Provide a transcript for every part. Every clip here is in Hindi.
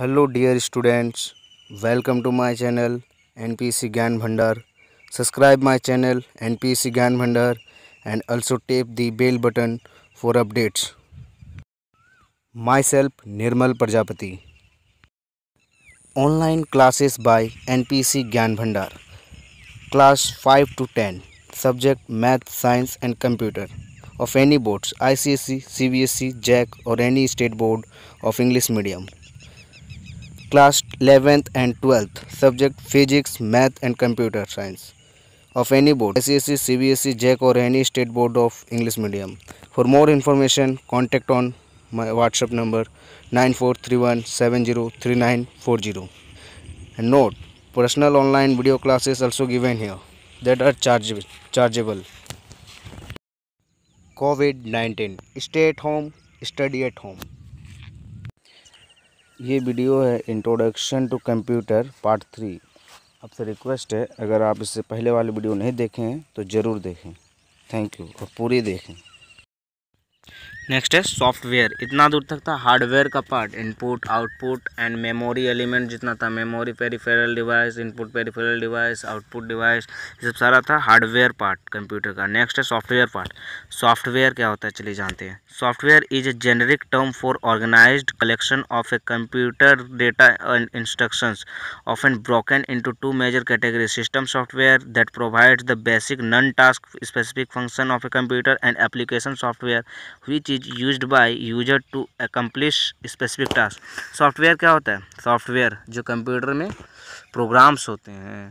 Hello dear students welcome to my channel NPC Gyan Bhandar subscribe my channel NPC Gyan Bhandar and also tap the bell button for updates my self Nirmal Prajapati online classes by NPC Gyan Bhandar class five to ten subject math science and computer of any boards I C JAC और any state board of English medium class 11th and 12th subject physics math and computer science of any board SEC, CBSE, jack or any state board of English medium for more information contact on my whatsapp number 9431703940 and note personal online video classes also given here that are chargeable covid-19 stay at home study at home ये वीडियो है introduction to computer part three आपसे रिक्वेस्ट है अगर आप इससे पहले वाले वीडियो नहीं देखें तो ज़रूर देखें थैंक यू और पूरी देखें नेक्स्ट है सॉफ्टवेयर इतना दूर तक था हार्डवेयर का part input output and memory element जितना था memory peripheral device input peripheral device output device ये सब सारा था हार्डवेयर पार्ट कंप्यूटर का नेक्स्ट है सॉफ्टवेयर पार्ट सॉफ्टवेयर क्या होता है चलिए जानते हैं software is a generic term for organize collection of a computer data and instruction of and broken into two major category system software that provides the basic non task specific function of a computer and application software हुई चीज is use by user to accomplish specific task software क्या होता है सॉफ्टवेयर जो कंप्यूटर में प्रोग्राम्स होते हैं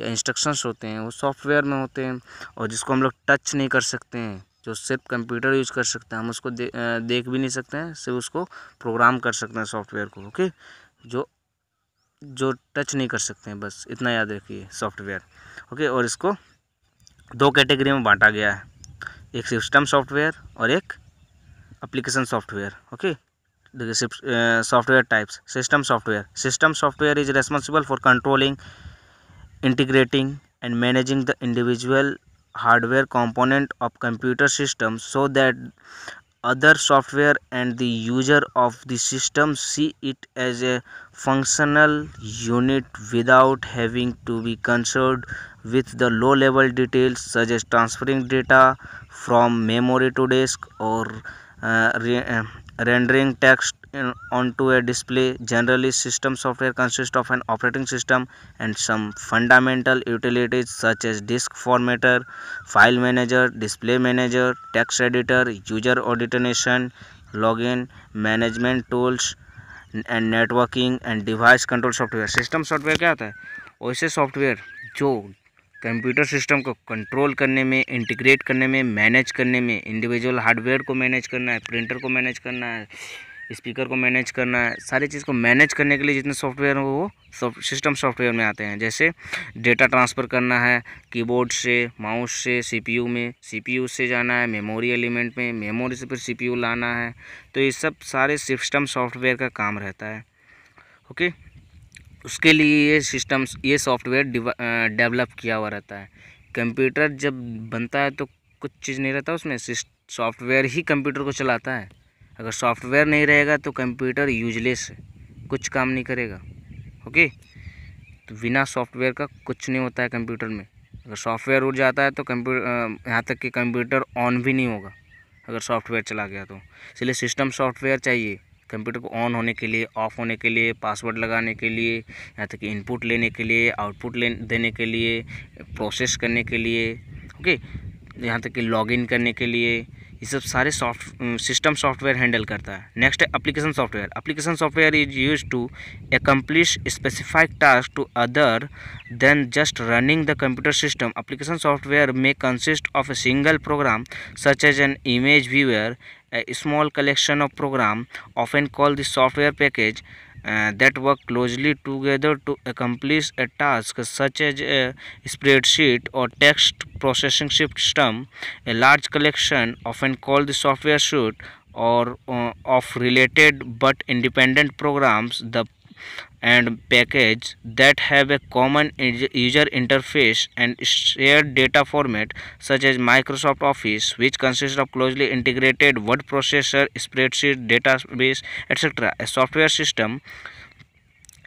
या इंस्ट्रक्शंस होते हैं वो सॉफ्टवेयर में होते हैं और जिसको हम लोग टच नहीं कर सकते हैं जो सिर्फ कंप्यूटर यूज कर सकते हैं हम उसको दे, देख भी नहीं सकते हैं सिर्फ उसको प्रोग्राम कर सकते हैं सॉफ्टवेयर को ओके जो जो टच नहीं कर सकते हैं बस इतना याद रखिए सॉफ्टवेयर ओके और इसको दो कैटेगरी में बांटा गया है एक सिस्टम सॉफ्टवेयर और एक application software okay the uh, software types system software system software is responsible for controlling integrating and managing the individual hardware component of computer system so that other software and the user of the system see it as a functional unit without having to be concerned with the low level details such as transferring data from memory to disk or rendering text onto a display generally system software consists of an operating system and some fundamental utilities such as disk formatter file manager display manager text editor user auditation login management tools and networking and device control software system software क्या होता है वैसे सॉफ्टवेयर जो कंप्यूटर सिस्टम को कंट्रोल करने में इंटीग्रेट करने में मैनेज करने में इंडिविजुअल हार्डवेयर को मैनेज करना है प्रिंटर को मैनेज करना है स्पीकर को मैनेज करना है सारी चीज़ को मैनेज करने के लिए जितने सॉफ्टवेयर हो वो सॉफ्ट सिस्टम सॉफ्टवेयर में आते हैं जैसे डेटा ट्रांसफ़र करना है कीबोर्ड से माउस से सीपीयू में सीपीयू से जाना है मेमोरी एलिमेंट में मेमोरी से फिर सीपीयू लाना है तो ये सब सारे सिस्टम सॉफ्टवेयर का काम रहता है ओके उसके लिए ये सिस्टम ये सॉफ्टवेयर डेवलप किया हुआ रहता है कंप्यूटर जब बनता है तो कुछ चीज़ नहीं रहता उसमें सॉफ्टवेयर ही कंप्यूटर को चलाता है अगर सॉफ्टवेयर नहीं रहेगा तो कंप्यूटर यूजलेस है कुछ काम नहीं करेगा ओके तो बिना सॉफ्टवेयर का कुछ नहीं होता है कंप्यूटर में अगर सॉफ्टवेयर उड़ जाता है तो कंप्यूटर यहाँ तक कि कंप्यूटर ऑन भी नहीं होगा अगर सॉफ्टवेयर चला गया तो इसलिए सिस्टम सॉफ्टवेयर चाहिए कंप्यूटर को ऑन होने के लिए ऑफ़ होने के लिए पासवर्ड लगाने के लिए यहाँ तक कि इनपुट लेने के लिए आउटपुट ले देने के लिए प्रोसेस करने के लिए ओके यहाँ तक कि लॉगिन करने के लिए ये सब सारे सॉफ्ट सिस्टम सॉफ्टवेयर हैंडल करता है नेक्स्ट है application software application software is use to accomplish specific task to other than just running the computer system application software may consist of a single program such as an image viewer a small collection of program often called the software package uh, that work closely together to accomplish a task such as a spreadsheet or text processing system a large collection often called the software suite or uh, of related but independent programs the and package that have a common user interface and shared data format such as Microsoft Office which consists of closely integrated word processor, spreadsheet, database, etc. A software system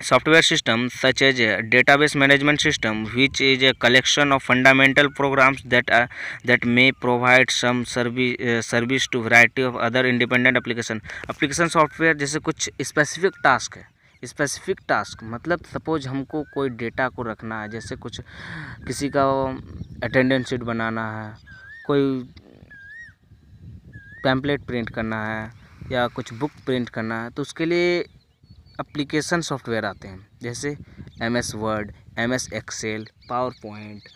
software system such as a database management system which is a collection of fundamental programs that are, that may provide some service uh, service to variety of other independent application application software is a specific task hai. Specific task मतलब सपोज हमको कोई डेटा को रखना है जैसे कुछ किसी का अटेंडेंस शीट बनाना है कोई पैम्पलेट प्रिंट करना है या कुछ बुक प्रिंट करना है तो उसके लिए अप्लीकेशन सॉफ्टवेयर आते हैं जैसे M S Word M S Excel PowerPoint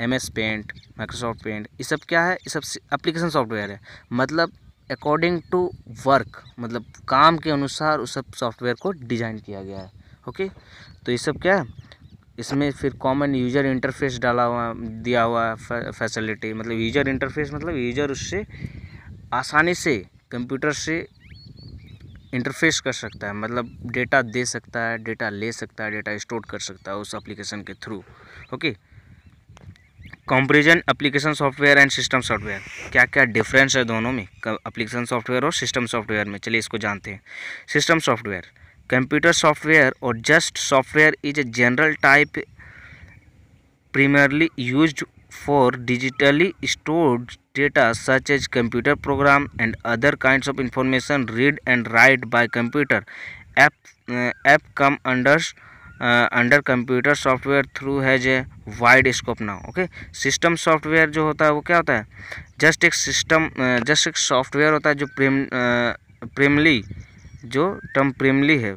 M S Paint Microsoft Paint ये सब क्या है ये सब अप्लीकेशन सॉफ्टवेयर है मतलब अकॉर्डिंग टू वर्क मतलब काम के अनुसार उस सब सॉफ्टवेयर को डिज़ाइन किया गया है ओके तो ये सब क्या है इसमें फिर कॉमन यूजर इंटरफेस डाला हुआ दिया हुआ है फैसिलिटी मतलब यूजर इंटरफेस मतलब यूजर उससे आसानी से कंप्यूटर से इंटरफेस कर सकता है मतलब डेटा दे सकता है डेटा ले सकता है डेटा स्टोर कर सकता है उस एप्लीकेशन के through okay comparison application software and system software क्या क्या डिफरेंस है दोनों में अप्लीकेशन सॉफ्टवेयर और सिस्टम सॉफ्टवेयर में चलिए इसको जानते हैं सिस्टम सॉफ्टवेयर कंप्यूटर सॉफ्टवेयर और just software is a general type primarily use for digitally stored data such as computer program and other kind of information read and write by computer app app come unders under computer software through has a wide scope now okay system software जो होता है वो क्या होता है जस्ट एक सिस्टम जस्ट एक सॉफ्टवेयर होता है जो प्रेम प्रेमली जो टर्म प्रेमली है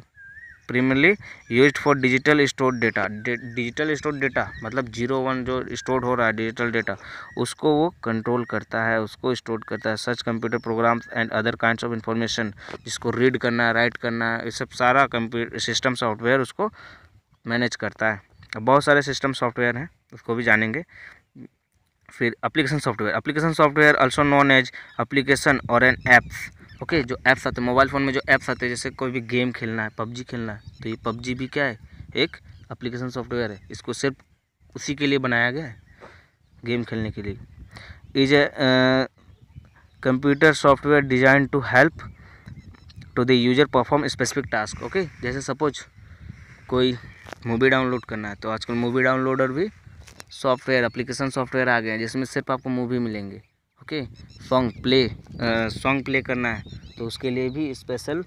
primarily use for digital store data digital store data मतलब जीरो वन जो स्टोर हो रहा है डिजिटल डेटा उसको वो कंट्रोल करता है उसको स्टोर करता है सर्च computer programs and other kind of information जिसको रीड करना है राइट करना है ये सब सारा कंप्यूटर सिस्टम सॉफ्टवेयर उसको मैनेज करता है बहुत सारे सिस्टम सॉफ्टवेयर हैं उसको भी जानेंगे फिर application software application software also known as application और एन ऐप्स ओके जो ऐप्स आते हैं मोबाइल फ़ोन में जो ऐप्स आते हैं जैसे कोई भी गेम खेलना है पबजी खेलना है तो ये पबजी भी क्या है एक अप्लीकेशन सॉफ्टवेयर है इसको सिर्फ उसी के लिए बनाया गया है गेम खेलने के लिए is a computer software design to help to the user perform specific task okay जैसे सपोज कोई मूवी डाउनलोड करना है तो आजकल मूवी डाउनलोडर भी सॉफ्टवेयर एप्लीकेशन सॉफ्टवेयर आ गए हैं जिसमें सिर्फ आपको मूवी मिलेंगे okay song play song play करना है तो उसके लिए भी स्पेशल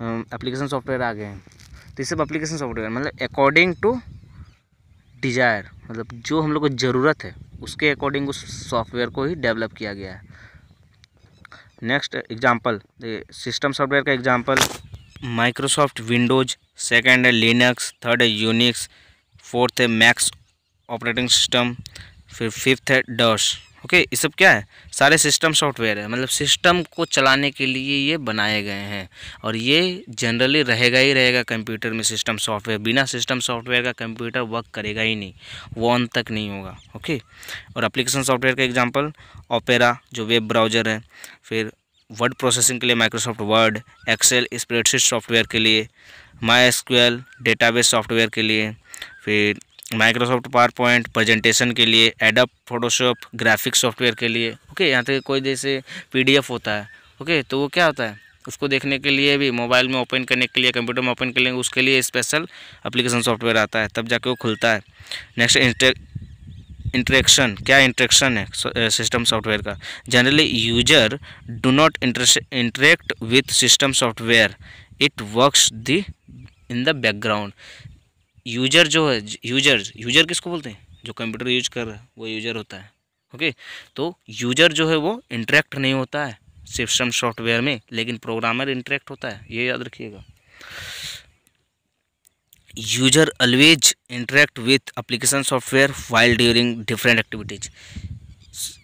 एप्लीकेशन सॉफ्टवेयर आ गए हैं तो ये सब एप्लीकेशन सॉफ्टवेयर मतलब अकॉर्डिंग टू डिज़ायर मतलब जो हम लोग को ज़रूरत है उसके अकॉर्डिंग उस सॉफ्टवेयर को ही डेवलप किया गया है नेक्स्ट एग्जांपल सिस्टम सॉफ्टवेयर का एग्जांपल माइक्रोसॉफ्ट विंडोज़ सेकेंड है लिनक्स थर्ड है यूनिक्स फोर्थ है मैक्स ऑपरेटिंग सिस्टम फिर फिफ्थ है डर्स ओके ये सब क्या है सारे सिस्टम सॉफ्टवेयर है मतलब सिस्टम को चलाने के लिए ये बनाए गए हैं और ये जनरली रहेगा ही रहेगा कंप्यूटर में सिस्टम सॉफ्टवेयर बिना सिस्टम सॉफ्टवेयर का कंप्यूटर वर्क करेगा ही नहीं वो अंत तक नहीं होगा ओके और एप्लीकेशन सॉफ्टवेयर का एग्जाम्पल ओपेरा जो वेब ब्राउज़र है फिर वर्ड प्रोसेसिंग के लिए Microsoft Word Excel spreadsheet software के लिए माई डेटा डेटाबेस सॉफ्टवेयर के लिए फिर माइक्रोसॉफ्ट पावर पॉइंट प्रजेंटेशन के लिए एडप फोटोशॉप ग्राफिक्स सॉफ्टवेयर के लिए ओके यहाँ तक कोई जैसे पीडीएफ होता है ओके तो वो क्या होता है उसको देखने के लिए भी मोबाइल में ओपन करने के लिए कंप्यूटर में ओपन करने उसके लिए स्पेशल अप्लीकेशन सॉफ्टवेयर आता है तब जाके वो खुलता है नेक्स्ट इंटर इंटरेक्शन क्या इंटरेक्शन है सिस्टम सॉफ्टवेयर का generally user do not interact with system software it works the in the background user जो है यूजर यूजर किसको बोलते हैं जो कंप्यूटर यूज कर रहा है वो यूजर होता है ओके okay? तो यूजर जो है वो इंटरेक्ट नहीं होता है सिस्टम सॉफ्टवेयर में लेकिन प्रोग्रामर इंटरेक्ट होता है ये याद रखिएगा user always interact with application software while during different activities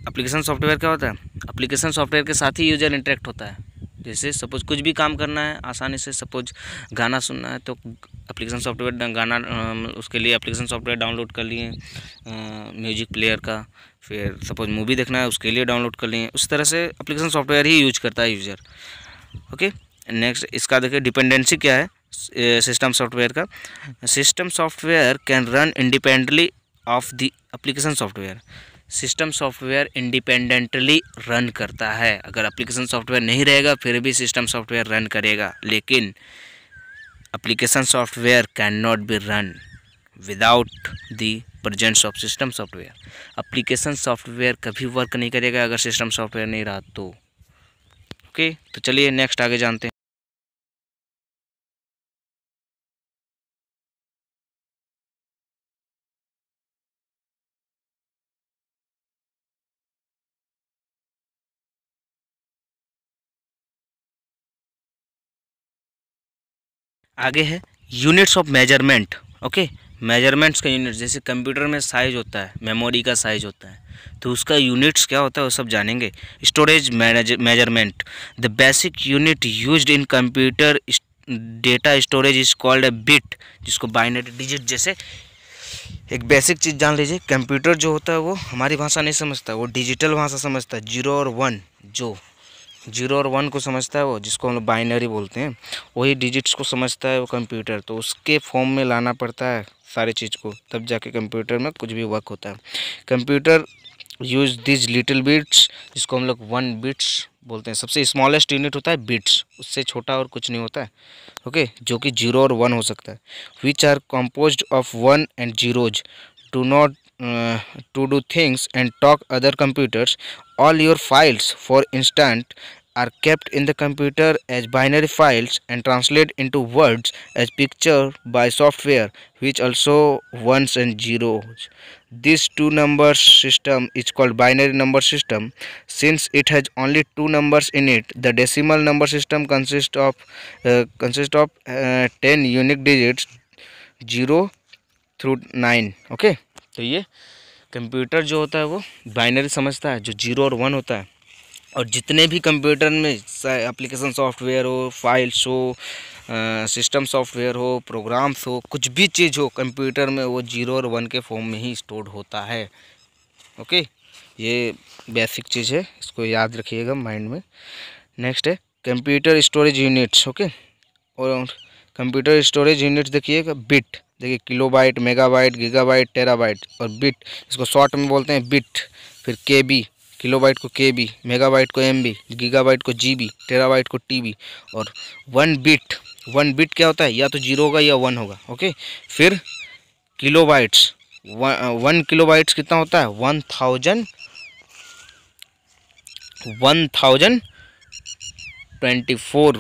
application software क्या होता है अप्लीकेशन सॉफ्टवेयर के साथ ही यूजर इंटरेक्ट होता है जैसे सपोज कुछ भी काम करना है आसानी से सपोज गाना सुनना है तो एप्लीकेशन सॉफ्टवेयर गाना मतलब उसके लिए एप्लीकेशन सॉफ्टवेयर डाउनलोड कर लिए म्यूजिक प्लेयर का फिर सपोज मूवी देखना है उसके लिए डाउनलोड कर लिए उस तरह से एप्लीकेशन सॉफ्टवेयर ही यूज करता है यूज़र ओके नेक्स्ट इसका देखिए डिपेंडेंसी क्या है सिस्टम सॉफ्टवेयर का system software can run independently of the application software system software independently run करता है अगर एप्लीकेशन सॉफ्टवेयर नहीं रहेगा फिर भी सिस्टम सॉफ्टवेयर रन करेगा लेकिन application software can not be run without the presence of system software application software कभी वर्क नहीं करेगा अगर सिस्टम सॉफ्टवेयर नहीं रहा तो ओके okay, तो चलिए नेक्स्ट आगे जानते हैं आगे है units of measurement okay measurements का यूनिट जैसे कंप्यूटर में साइज होता है मेमोरी का साइज होता है तो उसका यूनिट्स क्या होता है वो सब जानेंगे storage measurement the basic unit use in computer data storage is called a bit जिसको बाइनरी डिजिट जैसे एक बेसिक चीज़ जान लीजिए कंप्यूटर जो होता है वो हमारी भाषा नहीं समझता वो डिजिटल भाषा समझता है जीरो और वन जो जीरो और वन को समझता है वो जिसको हम लोग बाइनरी बोलते हैं वही डिजिट्स को समझता है वो कंप्यूटर तो उसके फॉर्म में लाना पड़ता है सारे चीज़ को तब जाके कंप्यूटर में कुछ भी वर्क होता है computer use these little bits जिसको हम लोग वन बिट्स बोलते हैं सबसे स्मॉलेस्ट यूनिट होता है बिट्स उससे छोटा और कुछ नहीं होता है ओके जो कि जीरो और वन हो सकता है which are compose of one and zeros to not to do things and talk other computers all your files for instance are kept in the computer as binary files and translated into words as picture by software which also ones and zeros this two number system is called binary number system since it has only two numbers in it the decimal number system consists of uh, consists of uh, 10 unique digits 0 through 9 okay so yeah computer जो होता है वो बाइनरी समझता है जो जीरो और वन होता है और जितने भी कंप्यूटर में एप्लीकेशन सॉफ्टवेयर हो फाइल्स हो सिस्टम सॉफ्टवेयर हो प्रोग्राम्स हो कुछ भी चीज़ हो कंप्यूटर में वो जीरो और वन के फॉर्म में ही स्टोर होता है ओके ये बेसिक चीज़ है इसको याद रखिएगा माइंड में नेक्स्ट है कंप्यूटर स्टोरेज यूनिट्स ओके और कंप्यूटर स्टोरेज यूनिट देखिएगा बिट देखिए किलोबाइट मेगाबाइट गीगाबाइट टेराबाइट और बिट इसको शॉर्ट में बोलते हैं बिट फिर के बी किलोबाइट को के बी मेगाबाइट को एम बी गीगाबाइट को जी बी टेराबाइट को टी बी और वन बिट वन बिट क्या होता है या तो जीरो होगा या वन होगा ओके फिर किलोबाइट्स वन किलोबाइट्स कितना होता है one thousand one thousand twenty four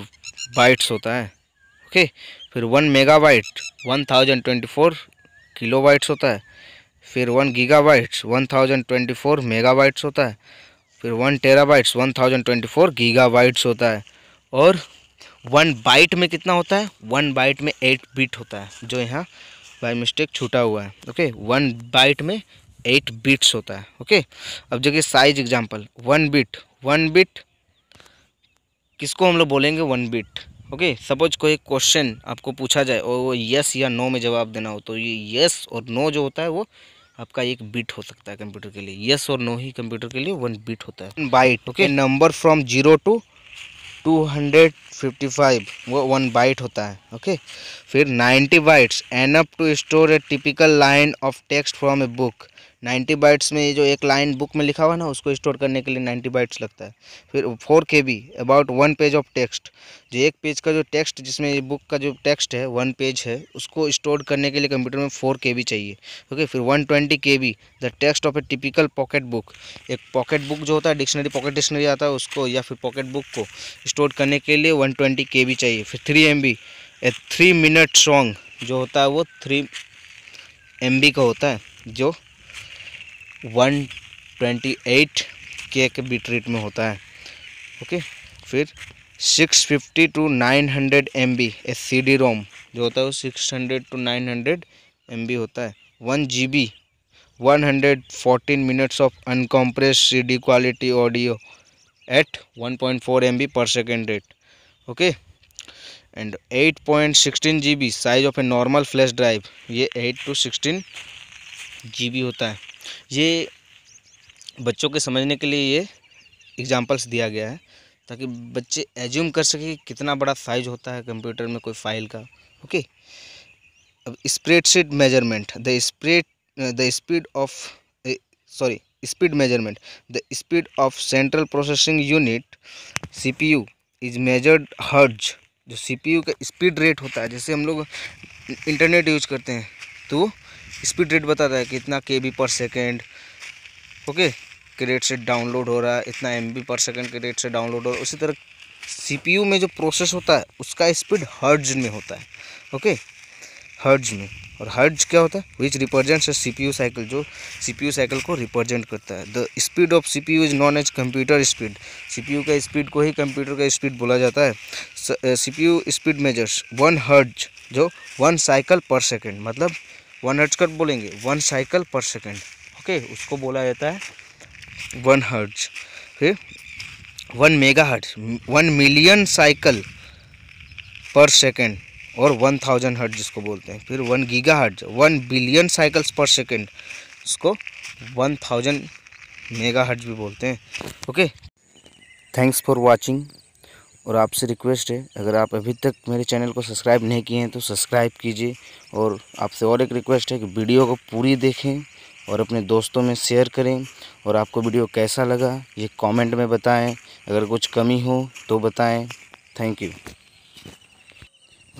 bytes होता है ओके फिर one megabyte one thousand twenty four kilobytes होता है फिर one gigabytes one thousand twenty four megabytes होता है फिर one terabytes one thousand twenty four gigabytes होता है और वन बाइट में कितना होता है वन बाइट में एट बीट होता है जो यहाँ बाई मिस्टेक छूटा हुआ है ओके वन बाइट में एट बीट्स होता है ओके अब देखिए size example one bit one bit किसको हम लोग बोलेंगे वन बीट ओके सपोज कोई क्वेश्चन आपको पूछा जाए और वो यस या नो में जवाब देना हो तो ये यस और नो जो होता है वो आपका एक बिट हो सकता है कंप्यूटर के लिए यस और नो ही कंप्यूटर के लिए वन बिट होता है byte okay number from zero to two hundred fifty five वो वन बाइट होता है ओके okay? फिर ninety bytes enough to store a typical line of text from a book ninety bytes में ये जो एक लाइन बुक में लिखा हुआ ना उसको स्टोर करने के लिए नाइन्टी बाइट्स लगता है फिर four K B about one page of text जो एक पेज का जो टेक्स्ट जिसमें ये बुक का जो टेक्स्ट है वन पेज है उसको स्टोर करने के लिए कंप्यूटर में फोर के बी चाहिए ओके फिर one twenty K B the text of a typical pocket book एक पॉकेट बुक जो होता है डिक्शनरी पॉकेट डिक्शनरी आता है उसको या फिर पॉकेट बुक को स्टोर करने के लिए वन ट्वेंटी के बी चाहिए फिर three M B a three minute song जो होता है वो थ्री एम बी का होता है जो वन ट्वेंटी एट के के बी रेट में होता है ओके फिर six fifty to nine hundred M B S C D ROM जो होता है वो six hundred to nine hundred M B होता है one G B one hundred fourteen minutes of uncompress C D quality audio at one point four M B per second rate okay and eight point sixteen G B size of a normal flash drive ये eight to sixteen G B होता है ये बच्चों के समझने के लिए ये एग्ज़ाम्पल्स दिया गया है ताकि बच्चे एज्यूम कर सके कि कितना बड़ा साइज होता है कंप्यूटर में कोई फाइल का ओके अब spreadsheet measurement the spread the speed of sorry speed measurement the speed of central processing unit CPU is measured hertz जो सीपीयू का स्पीड रेट होता है जैसे हम लोग इंटरनेट यूज करते हैं तो स्पीड रेट बताता है कि इतना K B per second okay के रेट से डाउनलोड हो रहा है इतना एम बी पर सेकेंड के रेट से डाउनलोड हो रहा है उसी तरह यू में जो प्रोसेस होता है उसका स्पीड हर्ज में होता है ओके हर्ज में और हर्ज क्या होता है which represents C P U cycle जो सी पी यू साइकिल को रिप्रेजेंट करता है the speed of C P U is known as computer speed C P U का स्पीड को ही कंप्यूटर का स्पीड बोला जाता है C P U speed measures one hertz जो वन साइकिल पर सेकेंड मतलब वन हर्ज कर बोलेंगे one cycle per second okay उसको बोला जाता है वन हर्ट्ज फिर one mega hertz one million cycle per second और वन थाउजेंड हर्ट जिसको बोलते हैं फिर one giga hertz one billion cycles per second इसको वन थाउजेंड मेगा हर्ट भी बोलते हैं ओके थैंक्स फॉर वॉचिंग और आपसे रिक्वेस्ट है अगर आप अभी तक मेरे चैनल को सब्सक्राइब नहीं किए हैं तो सब्सक्राइब कीजिए और आपसे और एक रिक्वेस्ट है कि वीडियो को पूरी देखें और अपने दोस्तों में शेयर करें और आपको वीडियो कैसा लगा ये कमेंट में बताएं अगर कुछ कमी हो तो बताएं थैंक यू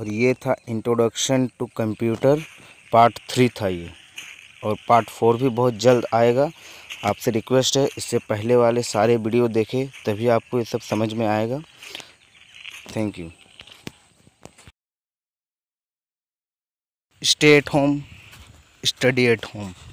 और ये था introduction to computer part three था ये और पार्ट फोर भी बहुत जल्द आएगा आपसे रिक्वेस्ट है इससे पहले वाले सारे वीडियो देखें तभी आपको ये सब समझ में आएगा thank you stay at home study at home